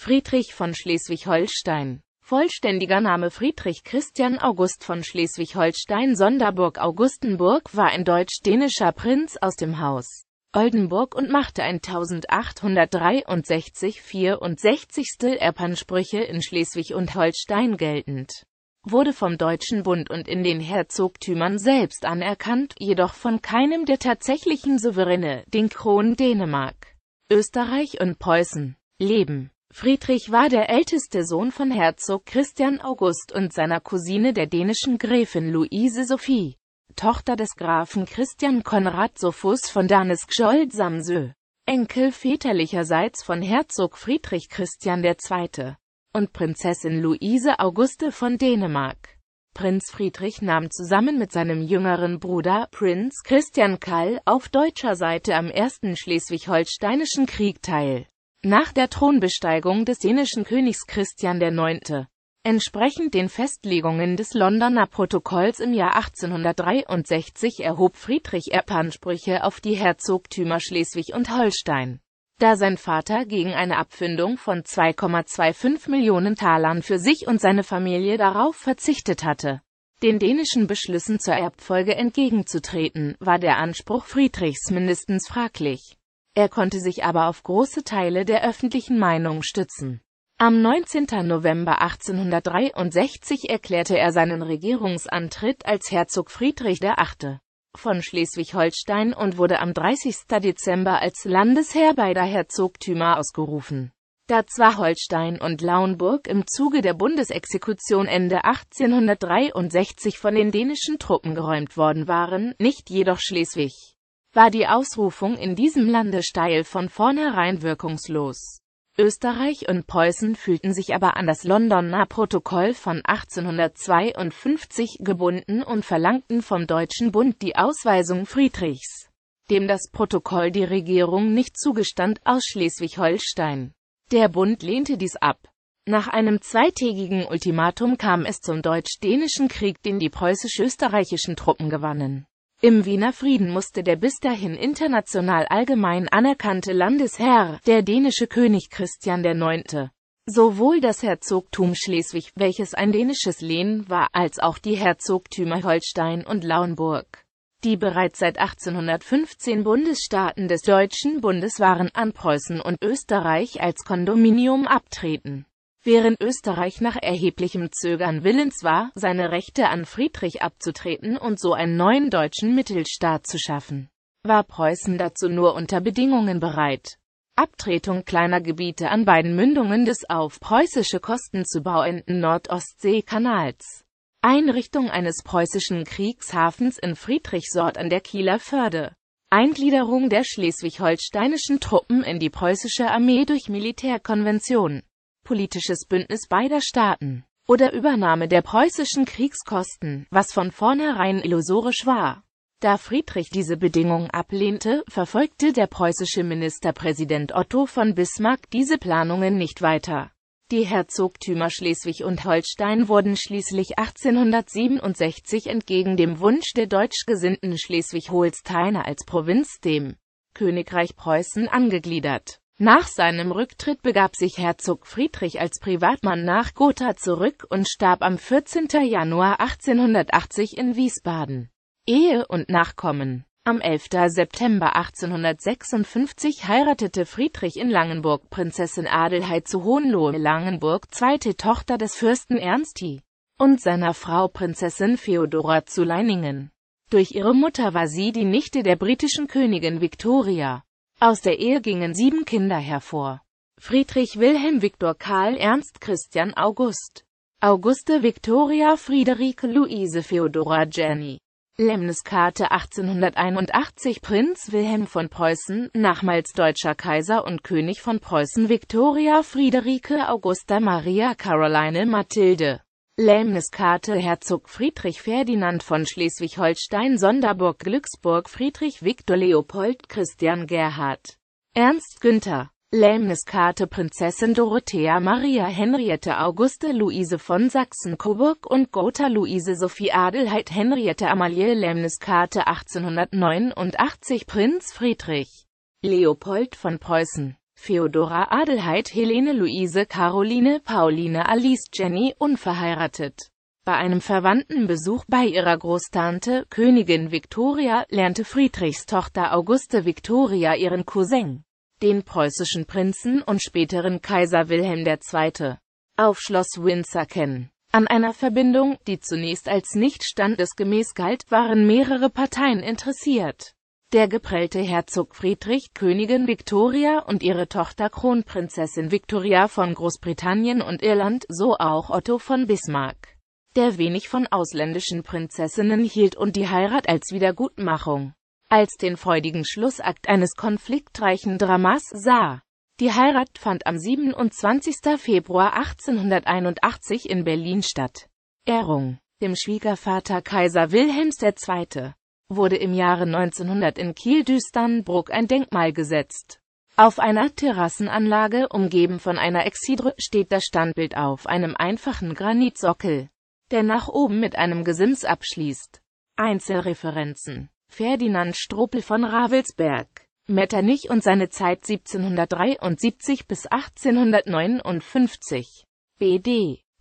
Friedrich von Schleswig-Holstein. Vollständiger Name Friedrich Christian August von Schleswig-Holstein Sonderburg Augustenburg war ein deutsch-dänischer Prinz aus dem Haus Oldenburg und machte 1863 64. Erbansprüche in Schleswig und Holstein geltend wurde vom Deutschen Bund und in den Herzogtümern selbst anerkannt, jedoch von keinem der tatsächlichen Souveräne, den Kronen Dänemark, Österreich und Preußen. Leben Friedrich war der älteste Sohn von Herzog Christian August und seiner Cousine der dänischen Gräfin Luise Sophie, Tochter des Grafen Christian Konrad Sophus von Danneschkjold-Samsö, Enkel väterlicherseits von Herzog Friedrich Christian II. und Prinzessin Luise Auguste von Dänemark. Prinz Friedrich nahm zusammen mit seinem jüngeren Bruder, Prinz Christian Karl, auf deutscher Seite am Ersten Schleswig-Holsteinischen Krieg teil nach der Thronbesteigung des dänischen Königs Christian IX. Entsprechend den Festlegungen des Londoner Protokolls im Jahr 1863 erhob Friedrich Epp Ansprüche auf die Herzogtümer Schleswig und Holstein. Da sein Vater gegen eine Abfindung von 2,25 Millionen Talern für sich und seine Familie darauf verzichtet hatte, den dänischen Beschlüssen zur Erbfolge entgegenzutreten, war der Anspruch Friedrichs mindestens fraglich. Er konnte sich aber auf große Teile der öffentlichen Meinung stützen. Am 19. November 1863 erklärte er seinen Regierungsantritt als Herzog Friedrich VIII. von Schleswig-Holstein und wurde am 30. Dezember als Landesherr beider Herzogtümer ausgerufen. Da zwar Holstein und Lauenburg im Zuge der Bundesexekution Ende 1863 von den dänischen Truppen geräumt worden waren, nicht jedoch Schleswig war die Ausrufung in diesem Lande steil von vornherein wirkungslos. Österreich und Preußen fühlten sich aber an das Londoner Protokoll von 1852 gebunden und verlangten vom Deutschen Bund die Ausweisung Friedrichs, dem das Protokoll die Regierung nicht zugestand, aus Schleswig-Holstein. Der Bund lehnte dies ab. Nach einem zweitägigen Ultimatum kam es zum Deutsch-Dänischen Krieg, den die preußisch-österreichischen Truppen gewannen im Wiener Frieden musste der bis dahin international allgemein anerkannte Landesherr, der dänische König Christian IX., sowohl das Herzogtum Schleswig, welches ein dänisches Lehen war, als auch die Herzogtümer Holstein und Lauenburg, die bereits seit 1815 Bundesstaaten des Deutschen Bundes waren, an Preußen und Österreich als Kondominium abtreten während Österreich nach erheblichem Zögern willens war, seine Rechte an Friedrich abzutreten und so einen neuen deutschen Mittelstaat zu schaffen, war Preußen dazu nur unter Bedingungen bereit. Abtretung kleiner Gebiete an beiden Mündungen des auf preußische Kosten zu bauenden Nordostseekanals. Einrichtung eines preußischen Kriegshafens in Friedrichsort an der Kieler Förde. Eingliederung der schleswig-holsteinischen Truppen in die preußische Armee durch Militärkonvention politisches Bündnis beider Staaten oder Übernahme der preußischen Kriegskosten, was von vornherein illusorisch war. Da Friedrich diese Bedingung ablehnte, verfolgte der preußische Ministerpräsident Otto von Bismarck diese Planungen nicht weiter. Die Herzogtümer Schleswig und Holstein wurden schließlich 1867 entgegen dem Wunsch der deutschgesinnten Schleswig-Holsteiner als Provinz dem Königreich Preußen angegliedert. Nach seinem Rücktritt begab sich Herzog Friedrich als Privatmann nach Gotha zurück und starb am 14. Januar 1880 in Wiesbaden. Ehe und Nachkommen Am 11. September 1856 heiratete Friedrich in Langenburg Prinzessin Adelheid zu Hohenlohe-Langenburg, zweite Tochter des Fürsten Ernsti und seiner Frau Prinzessin Feodora zu Leiningen. Durch ihre Mutter war sie die Nichte der britischen Königin Victoria. Aus der Ehe gingen sieben Kinder hervor. Friedrich Wilhelm Viktor Karl Ernst Christian August Auguste Victoria Friederike Luise Feodora Jenny Lemniskarte 1881 Prinz Wilhelm von Preußen, nachmals deutscher Kaiser und König von Preußen Victoria Friederike Augusta Maria Caroline Mathilde Lähmniskarte Herzog Friedrich Ferdinand von Schleswig-Holstein Sonderburg Glücksburg Friedrich Viktor Leopold Christian Gerhard Ernst Günther Lähmniskarte Prinzessin Dorothea Maria Henriette Auguste Luise von Sachsen-Coburg und Gotha Luise Sophie Adelheid Henriette Amalie Lähmniskarte 1889 Prinz Friedrich Leopold von Preußen Feodora Adelheid Helene Luise Caroline Pauline Alice Jenny unverheiratet. Bei einem verwandten Besuch bei ihrer Großtante, Königin Victoria, lernte Friedrichs Tochter Auguste Victoria ihren Cousin, den preußischen Prinzen und späteren Kaiser Wilhelm II. auf Schloss Windsor kennen. An einer Verbindung, die zunächst als nicht standesgemäß galt, waren mehrere Parteien interessiert. Der geprellte Herzog Friedrich, Königin Victoria und ihre Tochter Kronprinzessin Victoria von Großbritannien und Irland, so auch Otto von Bismarck, der wenig von ausländischen Prinzessinnen hielt und die Heirat als Wiedergutmachung, als den freudigen Schlussakt eines konfliktreichen Dramas sah. Die Heirat fand am 27. Februar 1881 in Berlin statt. Ehrung, dem Schwiegervater Kaiser Wilhelms II wurde im Jahre 1900 in Kiel-Düsternbruck ein Denkmal gesetzt. Auf einer Terrassenanlage, umgeben von einer Exhidre, steht das Standbild auf einem einfachen Granitsockel, der nach oben mit einem Gesims abschließt. Einzelreferenzen Ferdinand Stropel von Ravelsberg Metternich und seine Zeit 1773 bis 1859 BD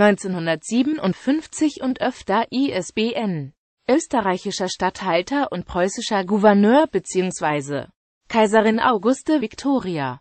1957 und öfter ISBN. Österreichischer Statthalter und preußischer Gouverneur bzw. Kaiserin Auguste Victoria